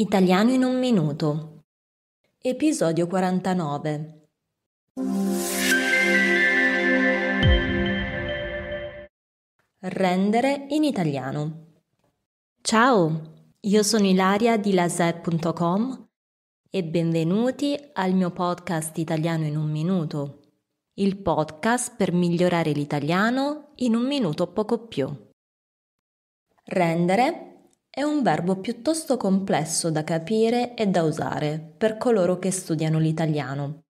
Italiano in un minuto. Episodio 49. Rendere in italiano. Ciao, io sono Ilaria di laser.com e benvenuti al mio podcast Italiano in un minuto, il podcast per migliorare l'italiano in un minuto o poco più. Rendere è un verbo piuttosto complesso da capire e da usare per coloro che studiano l'italiano.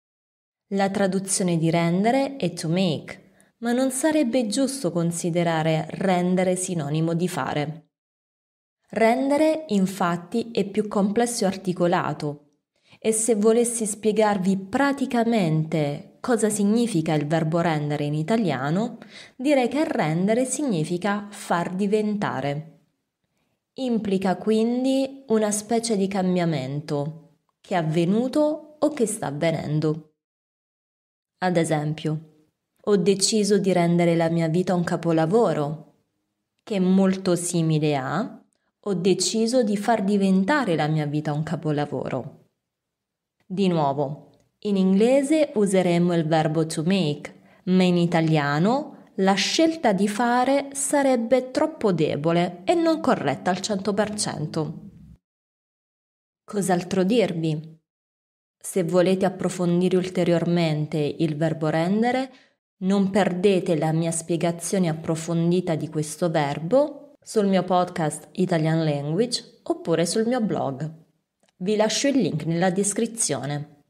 La traduzione di rendere è to make, ma non sarebbe giusto considerare rendere sinonimo di fare. Rendere, infatti, è più complesso e articolato. E se volessi spiegarvi praticamente cosa significa il verbo rendere in italiano, direi che rendere significa far diventare. Implica quindi una specie di cambiamento che è avvenuto o che sta avvenendo. Ad esempio, ho deciso di rendere la mia vita un capolavoro, che è molto simile a ho deciso di far diventare la mia vita un capolavoro. Di nuovo, in inglese useremo il verbo to make, ma in italiano la scelta di fare sarebbe troppo debole e non corretta al 100%. Cos'altro dirvi? Se volete approfondire ulteriormente il verbo rendere, non perdete la mia spiegazione approfondita di questo verbo sul mio podcast Italian Language oppure sul mio blog. Vi lascio il link nella descrizione.